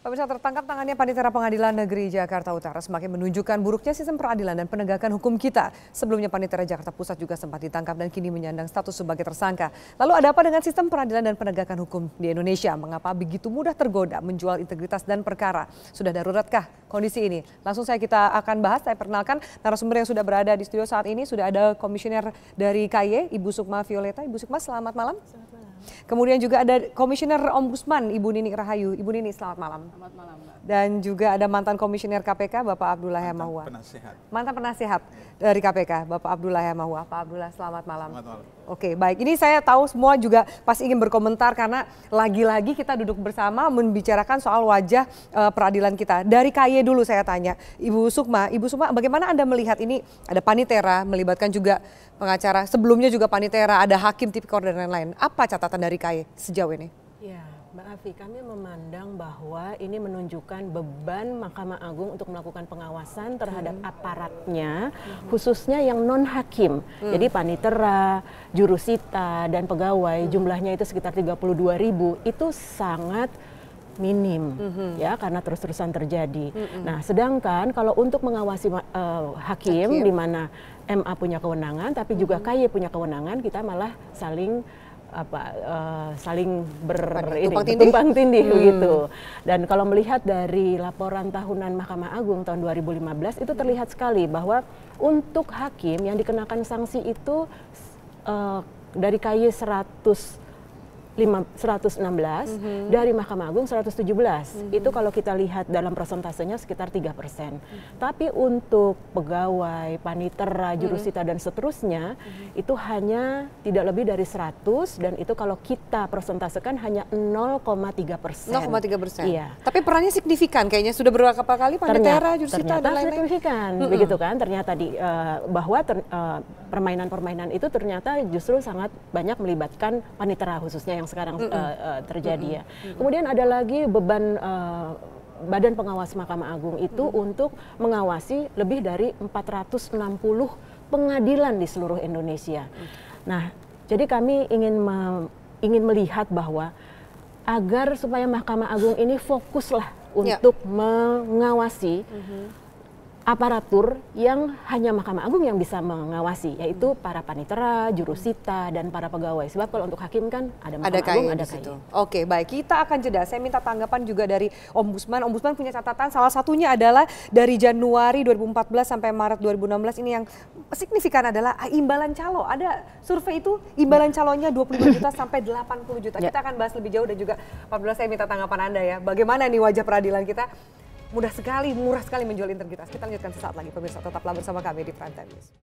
Pemirsa tertangkap tangannya Panitera Pengadilan Negeri Jakarta Utara semakin menunjukkan buruknya sistem peradilan dan penegakan hukum kita. Sebelumnya Panitera Jakarta Pusat juga sempat ditangkap dan kini menyandang status sebagai tersangka. Lalu ada apa dengan sistem peradilan dan penegakan hukum di Indonesia? Mengapa begitu mudah tergoda menjual integritas dan perkara? Sudah daruratkah kondisi ini? Langsung saya kita akan bahas, saya perkenalkan narasumber yang sudah berada di studio saat ini. Sudah ada komisioner dari KY, Ibu Sukma Violeta. Ibu Sukma selamat malam. Selamat Kemudian juga ada Komisioner Ombudsman Ibu Nini Rahayu. Ibu Nini selamat malam. Selamat malam. Mbak. Dan juga ada mantan Komisioner KPK Bapak Abdullah Hemahua. Mantan penasehat Mantan penasehat dari KPK Bapak Abdullah Hemahua. Pak Abdullah selamat malam. Selamat malam. Oke, baik. Ini saya tahu semua juga pasti ingin berkomentar karena lagi-lagi kita duduk bersama membicarakan soal wajah uh, peradilan kita. Dari KY dulu saya tanya, Ibu Sukma, Ibu Sukma bagaimana Anda melihat ini ada panitera melibatkan juga pengacara, sebelumnya juga panitera, ada hakim tipikor dan lain-lain. Apa catatan dari KY sejauh ini? Yeah. Mbak Afi, kami memandang bahwa ini menunjukkan beban Mahkamah Agung untuk melakukan pengawasan terhadap hmm. aparatnya, hmm. khususnya yang non hakim. Hmm. Jadi panitera, jurusita, dan pegawai hmm. jumlahnya itu sekitar 32 ribu. Itu sangat minim mm-hmm. ya karena terus-terusan terjadi. Mm-hmm. Nah, sedangkan kalau untuk mengawasi uh, hakim, hakim. di mana MA punya kewenangan tapi mm-hmm. juga hmm. KY punya kewenangan, kita malah saling apa uh, saling ber tumpang tindih, hmm. begitu. Dan kalau melihat dari laporan tahunan Mahkamah Agung tahun 2015 itu terlihat sekali bahwa untuk hakim yang dikenakan sanksi itu uh, dari KY 100 116 mm-hmm. dari Mahkamah Agung 117 mm-hmm. itu kalau kita lihat dalam persentasenya sekitar 3 persen mm-hmm. tapi untuk pegawai panitera mhm. jurusita mm-hmm. dan seterusnya mm-hmm. itu hanya tidak lebih dari 100 dan itu kalau kita persentasekan hanya 0,3 persen 0,3 persen iya tapi perannya signifikan kayaknya sudah berapa kali panitera jurusita dan lain-lain Ternyata signifikan mm-hmm. begitu kan ternyata di uh, bahwa ter, uh, permainan-permainan itu ternyata justru sangat banyak melibatkan panitera khususnya yang sekarang mm -hmm. uh, uh, terjadi mm -hmm. ya. Kemudian ada lagi beban uh, Badan Pengawas Mahkamah Agung itu -hmm. untuk mengawasi lebih dari 460 pengadilan di seluruh Indonesia. -hmm. Nah, jadi kami ingin me ingin melihat bahwa agar supaya Mahkamah Agung ini fokuslah ya. untuk ya. mengawasi mm-hmm aparatur yang hanya Mahkamah Agung yang bisa mengawasi, yaitu para panitera, jurusita, dan para pegawai. Sebab kalau untuk hakim kan ada Mahkamah ada Agung, ada KAI. Oke, baik. Kita akan jeda. Saya minta tanggapan juga dari Ombudsman. Ombudsman punya catatan, salah satunya adalah dari Januari 2014 sampai Maret 2016 ini yang signifikan adalah ah, imbalan calo. Ada survei itu imbalan ya. calonnya 25 juta sampai 80 juta. Ya. Kita akan bahas lebih jauh dan juga 14 saya minta tanggapan Anda ya. Bagaimana nih wajah peradilan kita mudah sekali, murah sekali menjual integritas. Kita lanjutkan sesaat lagi pemirsa, tetaplah bersama kami di Prime Time News.